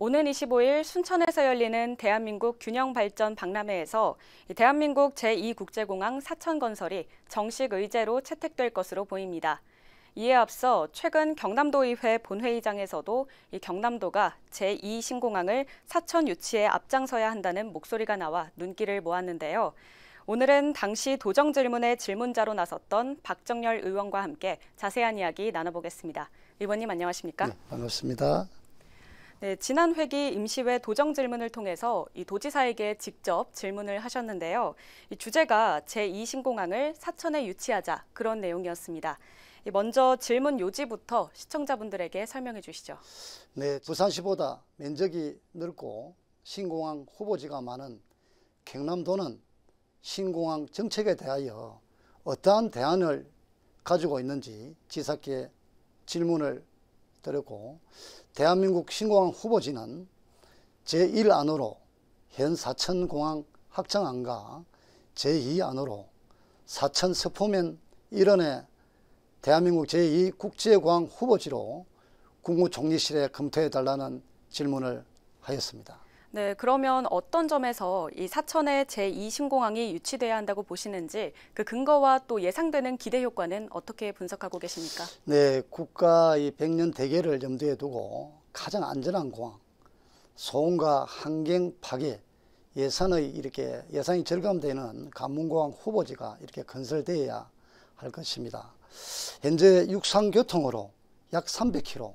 오는 25일 순천에서 열리는 대한민국 균형발전 박람회에서 대한민국 제2국제공항 사천건설이 정식 의제로 채택될 것으로 보입니다. 이에 앞서 최근 경남도의회 본회의장에서도 이 경남도가 제2신공항을 사천 유치에 앞장서야 한다는 목소리가 나와 눈길을 모았는데요. 오늘은 당시 도정질문의 질문자로 나섰던 박정열 의원과 함께 자세한 이야기 나눠보겠습니다. 의원님 안녕하십니까? 네, 반갑습니다. 네, 지난 회기 임시회 도정 질문을 통해서 이 도지사에게 직접 질문을 하셨는데요. 이 주제가 제2신공항을 사천에 유치하자 그런 내용이었습니다. 먼저 질문 요지부터 시청자분들에게 설명해 주시죠. 네, 부산시보다 면적이 넓고 신공항 후보지가 많은 경남도는 신공항 정책에 대하여 어떠한 대안을 가지고 있는지 지사께 질문을 드렸고 대한민국 신공항 후보지는 제1안으로 현 사천공항 확장안과 제2안으로 사천 서포면 일원의 대한민국 제2국제공항 후보지로 국무총리실에 검토해달라는 질문을 하였습니다. 네, 그러면 어떤 점에서 이사천의 제2신공항이 유치돼야 한다고 보시는지 그 근거와 또 예상되는 기대 효과는 어떻게 분석하고 계십니까? 네, 국가 이 100년 대계를 염두에 두고 가장 안전한 공항, 소음과 환경 파괴, 예산의 이렇게 예산이 절감되는 관문공항 후보지가 이렇게 건설되어야 할 것입니다. 현재 육상 교통으로 약 300km,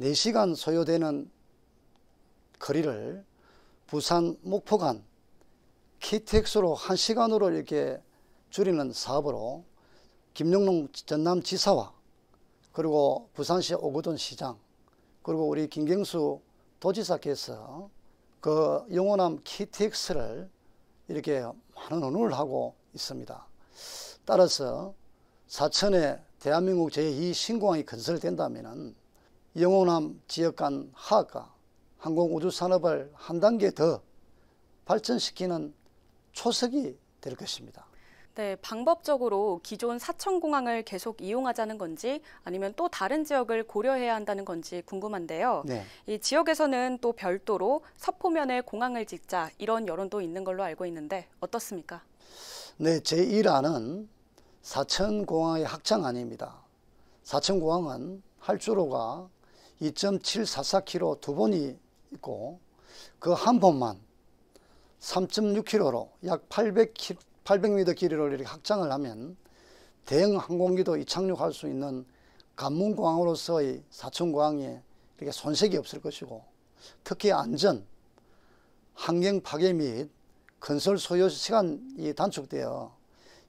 4시간 소요되는 거리를 부산 목포간 KTX로 한시간으로 이렇게 줄이는 사업으로 김영농 전남지사와 그리고 부산시 오거돈 시장 그리고 우리 김경수 도지사께서 그 영원함 KTX를 이렇게 많은 언론을 하고 있습니다. 따라서 사천에 대한민국 제2신공항이 건설된다면 영원함 지역 간 하학과 항공우주 산업을 한 단계 더 발전시키는 초석이 될 것입니다. 네, 방법적으로 기존 사천공항을 계속 이용하자는 건지 아니면 또 다른 지역을 고려해야 한다는 건지 궁금한데요. 네. 이 지역에서는 또 별도로 서포면에 공항을 짓자 이런 여론도 있는 걸로 알고 있는데 어떻습니까? 네, 제1안은 사천공항의 확장 안입니다. 사천공항은 활주로가 2.744km 두 번이 있고 그 한 번만 3.6km로 약 800, k m 길이를 이렇게 확장을 하면 대형 항공기도 이착륙할 수 있는 관문공항으로서의 사천공항에 이렇게 손색이 없을 것이고 특히 안전, 환경 파괴 및 건설 소요 시간이 단축되어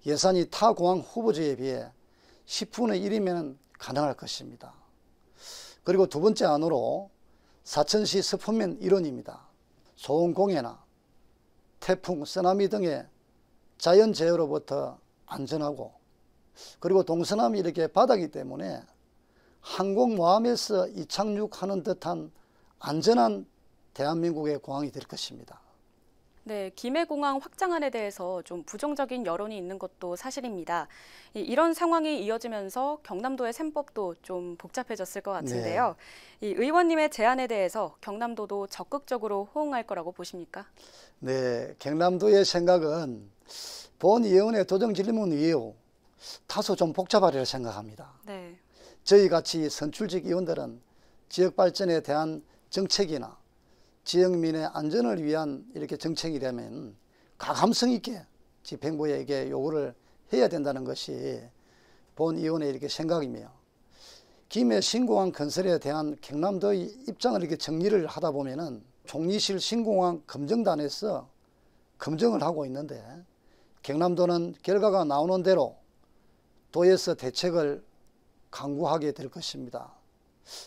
예산이 타 공항 후보지에 비해 10분의 1이면 가능할 것입니다. 그리고 두 번째 안으로 사천시 서포맨 이론입니다. 소음공해나 태풍, 쓰나미 등의 자연재해로부터 안전하고 그리고 동서남이 이렇게 바다기 때문에 항공모함에서 이착륙하는 듯한 안전한 대한민국의 공항이 될 것입니다. 네, 김해공항 확장안에 대해서 좀 부정적인 여론이 있는 것도 사실입니다. 이, 런 상황이 이어지면서 경남도의 셈법도 좀 복잡해졌을 것 같은데요. 네. 이 의원님의 제안에 대해서 경남도도 적극적으로 호응할 거라고 보십니까? 네, 경남도의 생각은 본위원회 도정질문 이후 다소 좀 복잡하리라 생각합니다. 네. 저희 같이 선출직 의원들은 지역 발전에 대한 정책이나 지역민의 안전을 위한 이렇게 정책이 되면 가감성 있게 집행부에게 요구를 해야 된다는 것이 본위원의 이렇게 생각이며 김해 신공항 건설에 대한 경남도의 입장을 이렇게 정리를 하다 보면은 종리실 신공항 검증단에서 검증을 하고 있는데 경남도는 결과가 나오는 대로 도에서 대책을 강구하게 될 것입니다.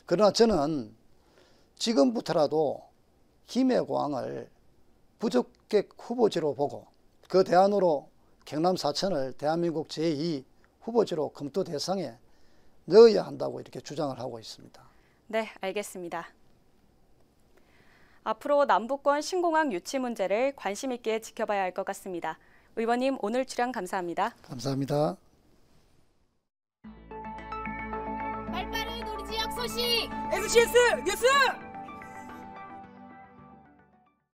그러나 저는 지금부터라도 김해공항을 부적격 후보지로 보고 그 대안으로 경남 사천을 대한민국 제2 후보지로 검토 대상에 넣어야 한다고 이렇게 주장을 하고 있습니다. 네, 알겠습니다. 앞으로 남북권 신공항 유치 문제를 관심 있게 지켜봐야 할 것 같습니다. 의원님 오늘 출연 감사합니다. 감사합니다. 발빠른 우리 지역 소식! SCS 뉴스!